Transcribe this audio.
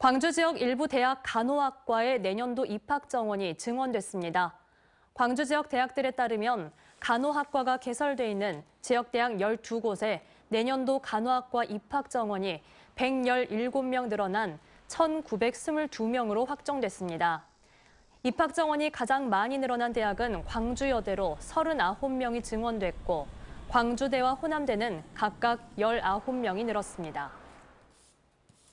광주 지역 일부 대학 간호학과의 내년도 입학 정원이 증원됐습니다. 광주 지역 대학들에 따르면 간호학과가 개설돼 있는 지역 대학 12곳에 내년도 간호학과 입학 정원이 117명 늘어난 1,922명으로 확정됐습니다. 입학 정원이 가장 많이 늘어난 대학은 광주여대로 39명이 증원됐고 광주대와 호남대는 각각 19명이 늘었습니다.